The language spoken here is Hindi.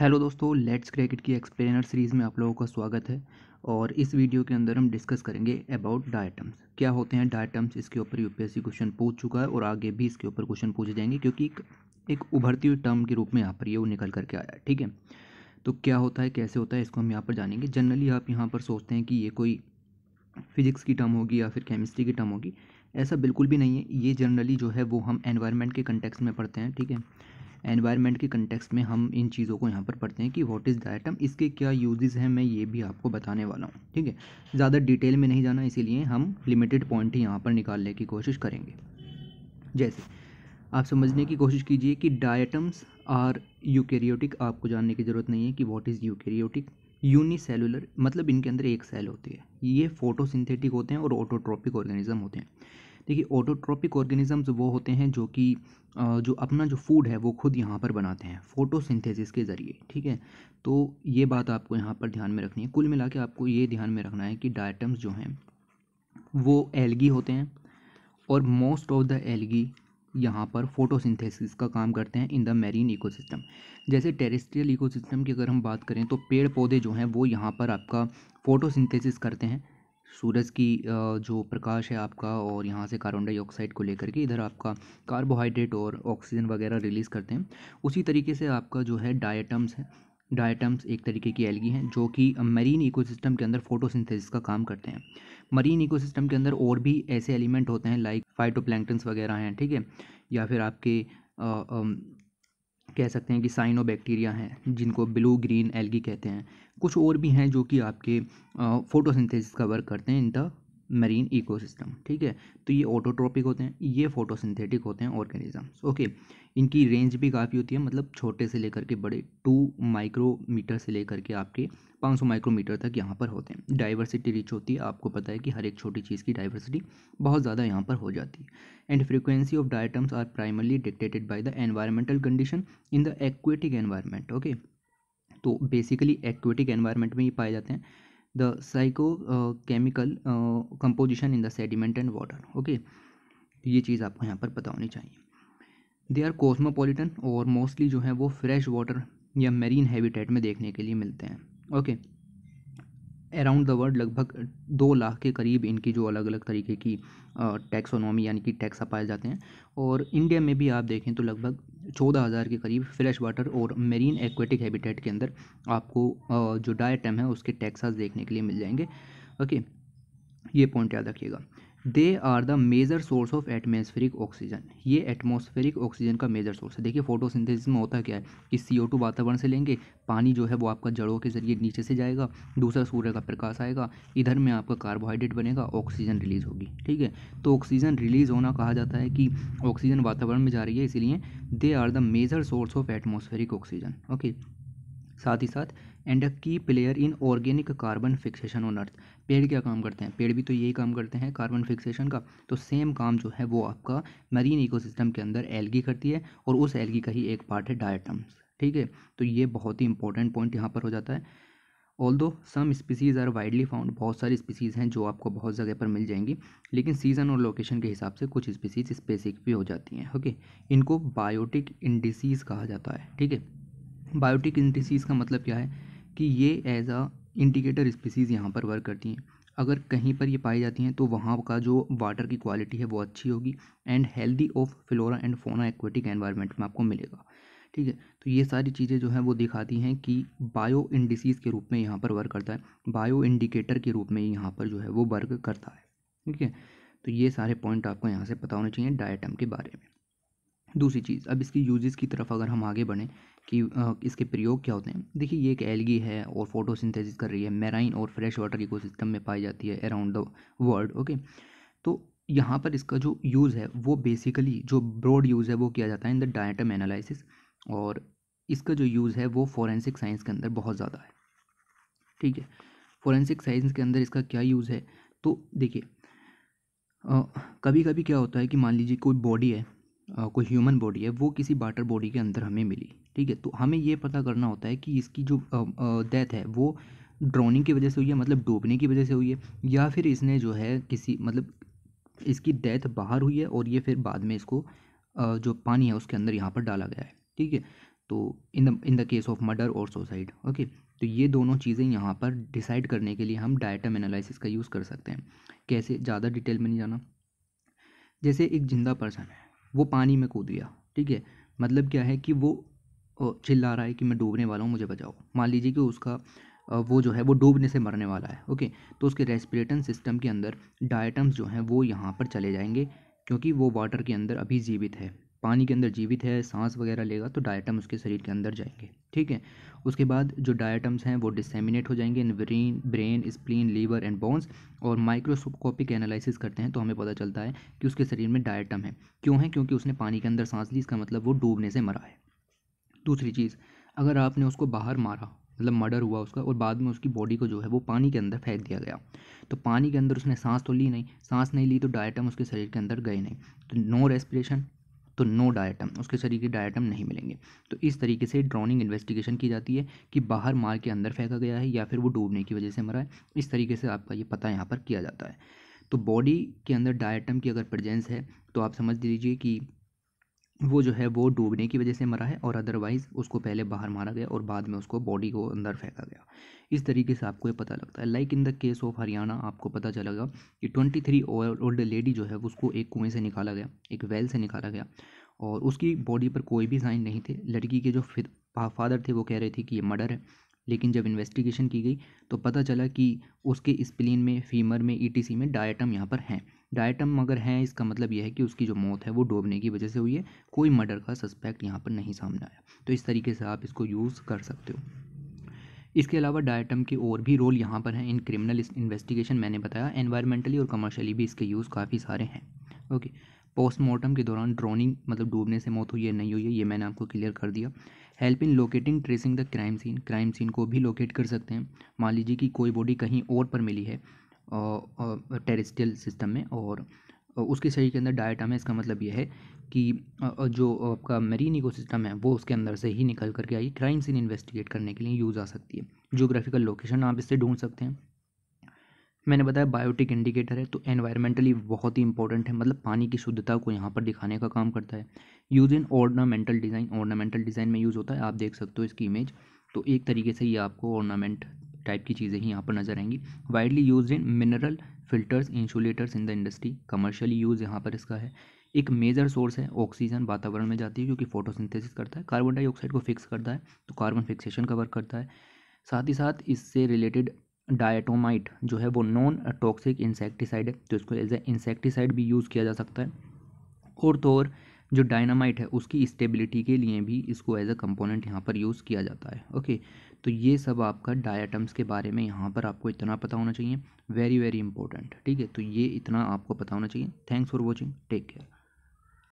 हेलो दोस्तों लेट्स क्रिकेट की एक्सप्लेनर सीरीज़ में आप लोगों का स्वागत है और इस वीडियो के अंदर हम डिस्कस करेंगे अबाउट डायटम्स क्या होते हैं डायटम्स इसके ऊपर यूपीएससी क्वेश्चन पूछ चुका है और आगे भी इसके ऊपर क्वेश्चन पूछे जाएंगे क्योंकि एक, एक उभरती हुई टर्म के रूप में यहाँ पर ये वो निकल करके आया है ठीक है तो क्या होता है कैसे होता है इसको हम यहाँ पर जानेंगे जनरली आप यहाँ पर सोचते हैं कि ये कोई फिजिक्स की टर्म होगी या फिर केमिस्ट्री की टर्म होगी ऐसा बिल्कुल भी नहीं है ये जनरली जो है वो हम एन्वायरमेंट के कंटेक्स में पढ़ते हैं ठीक है एनवायरनमेंट के कंटेक्स में हम इन चीज़ों को यहाँ पर पढ़ते हैं कि व्हाट इज़ द आइटम इसके क्या यूजेज़ हैं मैं ये भी आपको बताने वाला हूँ ठीक है ज़्यादा डिटेल में नहीं जाना इसीलिए हम लिमिटेड पॉइंट ही यहाँ पर निकालने की कोशिश करेंगे जैसे आप समझने की कोशिश कीजिए कि डायटम्स आर यूकेरियोटिक आपको जानने की ज़रूरत नहीं है कि व्हाट इज़ यूकेरियोटिक यूनिसेलुलर मतलब इनके अंदर एक सेल होती है ये फोटोसिंथेटिक होते हैं और ऑटोट्रॉपिक ऑर्गेनिज्म होते हैं देखिए ऑटोट्रॉपिक ऑर्गेनिज़म्स वो होते हैं जो कि जो अपना जो फूड है वो खुद यहाँ पर बनाते हैं फोटोसिंथेसिस के ज़रिए ठीक है तो ये बात आपको यहाँ पर ध्यान में रखनी है कुल मिला के आपको ये ध्यान में रखना है कि डायटम्स जो हैं वो एलगी होते हैं और मोस्ट ऑफ द एलगी यहाँ पर फोटोसिंथेसिस का काम करते हैं इन द मेरीन इकोसिस्टम जैसे टेरेस्ट्रियल इकोसिस्टम की अगर हम बात करें तो पेड़ पौधे जो हैं वो यहाँ पर आपका फोटोसिंथेसिस करते हैं सूरज की जो प्रकाश है आपका और यहाँ से कार्बन डाइऑक्साइड को लेकर के इधर आपका कार्बोहाइड्रेट और ऑक्सीजन वगैरह रिलीज़ करते हैं उसी तरीके से आपका जो है डायटम्स है डायटम्स एक तरीके की एलगी हैं जो कि मरीन इकोसिस्टम के अंदर फोटोसिंथेसिस का काम करते हैं मरीन इकोसिस्टम के अंदर और भी ऐसे एलिमेंट होते हैं लाइक फाइटोप्लैंक्टन्स वगैरह हैं ठीक है या फिर आपके आ, आ, कह सकते हैं कि साइनो बैक्टीरिया हैं जिनको ब्लू ग्रीन एल्गी कहते हैं कुछ और भी हैं जो कि आपके फोटोसिंथेसिस का वर्क करते हैं इन द मरीन इकोसिस्टम ठीक है तो ये ऑटोट्रॉपिक होते हैं ये फोटोसिंथेटिक होते हैं ऑर्गेनिजम्स ओके इनकी रेंज भी काफ़ी होती है मतलब छोटे से लेकर के बड़े टू माइक्रोमीटर से लेकर के आपके पाँच सौ माइक्रोमीटर तक यहाँ पर होते हैं डाइवर्सिटी रिच होती है आपको पता है कि हर एक छोटी चीज़ की डाइवर्सिटी बहुत ज़्यादा यहाँ पर हो जाती है and frequency of diatoms are primarily dictated by the environmental condition in the aquatic environment okay तो बेसिकली एक्वेटिक एनवायरमेंट में ये पाए जाते हैं the psychochemical uh, uh, composition in the sediment and water okay तो ये चीज़ आपको यहाँ पर पता होनी चाहिए दे आर कॉस्मोपोलिटन और मोस्टली जो है वो फ्रेश वाटर या मेरीन हैबिटेट में देखने के लिए मिलते हैं ओके अराउंड द वर्ल्ड लगभग दो लाख के करीब इनकी जो अलग अलग तरीके की टैक्सोनॉमी uh, यानी कि टैक्सा पाए जाते हैं और इंडिया में भी आप देखें तो लगभग चौदह हज़ार के करीब फ्रेश वाटर और मेरीन एक्वेटिक हैबिटेट के अंदर आपको जो डायटम है उसके टैक्सास देखने के लिए मिल जाएंगे ओके ये पॉइंट याद रखिएगा they are the major source of atmospheric oxygen ये एटमोस्फेरिक ऑक्सीजन का मेजर सोर्स है देखिए फोटोसिंथेसिस में होता क्या है कि सी ओ टू वातावरण से लेंगे पानी जो है वो आपका जड़ों के जरिए नीचे से जाएगा दूसरा सूर्य का प्रकाश आएगा इधर में आपका कार्बोहाइड्रेट बनेगा ऑक्सीजन रिलीज होगी ठीक है तो ऑक्सीजन रिलीज होना कहा जाता है कि ऑक्सीजन वातावरण में जा रही है इसीलिए they are the major source of atmospheric oxygen okay साथ ही साथ and a key player in organic carbon fixation on earth पेड़ क्या काम करते हैं पेड़ भी तो यही काम करते हैं कार्बन फिक्सेशन का तो सेम काम जो है वो आपका मरीन इकोसिस्टम के अंदर एलगी करती है और उस एलगी का ही एक पार्ट है डायटम्स ठीक है तो ये बहुत ही इंपॉर्टेंट पॉइंट यहाँ पर हो जाता है although some species are widely found बहुत सारी स्पीसीज़ हैं जो आपको बहुत जगह पर मिल जाएंगी लेकिन सीज़न और लोकेशन के हिसाब से कुछ स्पीसीज़ स्पेसिक भी हो जाती हैं ओके इनको बायोटिक इंडिसीज़ कहा जाता है ठीक है बायोटिक इंडिसीज़ का मतलब क्या है कि ये एज आ इंडिकेटर स्पीसीज़ यहाँ पर वर्क करती हैं अगर कहीं पर ये पाई जाती हैं तो वहाँ का जो वाटर की क्वालिटी है वो अच्छी होगी and healthy of flora and fauna aquatic environment में आपको मिलेगा ठीक है तो ये सारी चीज़ें जो हैं वो दिखाती हैं कि बायो इंडिसीज़ के रूप में यहाँ पर वर्क करता है बायो इंडिकेटर के रूप में यहाँ पर जो है वो वर्क करता है ठीक है तो ये सारे पॉइंट आपको यहाँ से पता होने चाहिए डायटम के बारे में दूसरी चीज़ अब इसकी यूजेस की तरफ अगर हम आगे बढ़ें कि इसके प्रयोग क्या होते हैं देखिए ये एक एलगी है और फोटोसिंथेसिस कर रही है मेराइन और फ्रेश वाटर इकोसिस्टम में पाई जाती है अराउंड द वर्ल्ड ओके तो यहाँ पर इसका जो यूज़ है वो बेसिकली जो ब्रॉड यूज़ है वो किया जाता है इन द डायटम एनालिसिस और इसका जो यूज़ है वो फॉरेंसिक साइंस के अंदर बहुत ज़्यादा है ठीक है फॉरेंसिक साइंस के अंदर इसका क्या यूज़ है तो देखिए कभी कभी क्या होता है कि मान लीजिए कोई बॉडी है कोई ह्यूमन बॉडी है वो किसी वाटर बॉडी के अंदर हमें मिली ठीक है तो हमें ये पता करना होता है कि इसकी जो डेथ है वो ड्रोनिंग की वजह से हुई है मतलब डूबने की वजह से हुई है या फिर इसने जो है किसी मतलब इसकी डेथ बाहर हुई है और ये फिर बाद में इसको जो पानी है उसके अंदर यहाँ पर डाला गया है ठीक है तो in the in the case of murder और सुसाइड ओके तो ये दोनों चीज़ें यहाँ पर डिसाइड करने के लिए हम डायटम एनालिसिस का यूज़ कर सकते हैं कैसे ज़्यादा डिटेल में नहीं जाना जैसे एक जिंदा पर्सन है वो पानी में कूद गया ठीक है मतलब क्या है कि वो चिल्ला रहा है कि मैं डूबने वाला हूँ मुझे बचाओ मान लीजिए कि उसका वो जो है वो डूबने से मरने वाला है ओके तो उसके रेस्पिरेटन सिस्टम के अंदर डायटम्स जो हैं वो यहाँ पर चले जाएंगे क्योंकि वो वाटर के अंदर अभी जीवित है पानी के अंदर जीवित है सांस वगैरह लेगा तो डायटम उसके शरीर के अंदर जाएंगे ठीक है उसके बाद जो डायटम्स हैं वो डिसेमिनेट हो जाएंगे in brain brain spleen liver and bones और माइक्रोस्कोपिक एनालिसिस करते हैं तो हमें पता चलता है कि उसके शरीर में डायटम है क्यों है क्योंकि उसने पानी के अंदर सांस ली इसका मतलब वो डूबने से मरा है दूसरी चीज़ अगर आपने उसको बाहर मारा मतलब मर्डर हुआ उसका और बाद में उसकी बॉडी को जो है वो पानी के अंदर फेंक दिया गया तो पानी के अंदर उसने सांस तो ली नहीं सांस नहीं ली तो डायटम उसके शरीर के अंदर गए नहीं तो नो रेस्पिरेशन तो नो डायटम उसके शरीर के डायटम नहीं मिलेंगे तो इस तरीके से ड्रोनिंग इन्वेस्टिगेशन की जाती है कि बाहर मार के अंदर फेंका गया है या फिर वो डूबने की वजह से मरा है इस तरीके से आपका ये पता यहाँ पर किया जाता है तो बॉडी के अंदर डायटम की अगर प्रजेंस है तो आप समझ लीजिए कि वो जो है वो डूबने की वजह से मरा है और अदरवाइज़ उसको पहले बाहर मारा गया और बाद में उसको बॉडी को अंदर फेंका गया इस तरीके से आपको ये पता लगता है like in the case of Haryana आपको पता चलेगा कि ट्वेंटी थ्री ओल्ड लेडी जो है उसको एक कुएँ से निकाला गया एक वेल से निकाला गया और उसकी बॉडी पर कोई भी साइन नहीं थे लड़की के जो फादर थे वो कह रहे थे कि ये मर्डर है लेकिन जब इन्वेस्टिगेशन की गई तो पता चला कि उसके स्प्लीन में फीमर में ई e में डायटम यहाँ पर हैं डायटम अगर हैं इसका मतलब यह है कि उसकी जो मौत है वो डूबने की वजह से हुई है कोई मर्डर का सस्पेक्ट यहाँ पर नहीं सामने आया तो इस तरीके से आप इसको यूज़ कर सकते हो इसके अलावा डायटम के और भी रोल यहाँ पर हैं इन क्रिमिनल इन्वेस्टिगेशन मैंने बताया एनवायरमेंटली और कमर्शली भी इसके यूज़ काफ़ी सारे हैं ओके पोस्टमार्टम के दौरान ड्रोनिंग मतलब डूबने से मौत हुई है नहीं हुई है ये मैंने आपको क्लियर कर दिया help in locating tracing the crime scene crime scene को भी लोकेट कर सकते हैं मान लीजिए कि कोई बॉडी कहीं और पर मिली है टेरिस्टल सिस्टम में और उसके शरीर के अंदर डायटा में इसका मतलब यह है कि जो आपका मरीन सिस्टम है वो उसके अंदर से ही निकल करके आई क्राइम सीन इन्वेस्टिगेट करने के लिए यूज़ आ सकती है जोग्राफिकल लोकेशन आप इससे ढूंढ सकते हैं मैंने बताया बायोटिक इंडिकेटर है तो एनवायरमेंटली बहुत ही इंपॉर्टेंट है मतलब पानी की शुद्धता को यहाँ पर दिखाने का काम करता है use in ornamental design ornamental design में यूज़ होता है आप देख सकते हो इसकी इमेज तो एक तरीके से ये आपको ऑर्नामेंट टाइप की चीज़ें ही यहाँ पर नज़र आएंगी widely use in mineral filters insulators in the industry commercially use यहाँ पर इसका है एक मेजर सोर्स है ऑक्सीजन वातावरण में जाती है क्योंकि फोटोसिंथेसिस करता है कार्बन डाइऑक्साइड को फिक्स करता है तो कार्बन फिक्सेशन का वर्क करता है साथ ही साथ इससे रिलेटेड डायटोमाइट जो है वो नॉन टॉक्सिक इंसेक्टिसाइड है तो इसको एज ए इंसेक्टिसाइड भी यूज़ किया जा सकता है और तो और जो डायनामाइट है उसकी स्टेबिलिटी के लिए भी इसको एज अ कंपोनेंट यहाँ पर यूज़ किया जाता है ओके तो ये सब आपका डायटम्स के बारे में यहाँ पर आपको इतना पता होना चाहिए वेरी वेरी इंपॉर्टेंट ठीक है तो ये इतना आपको पता होना चाहिए thanks for watching take care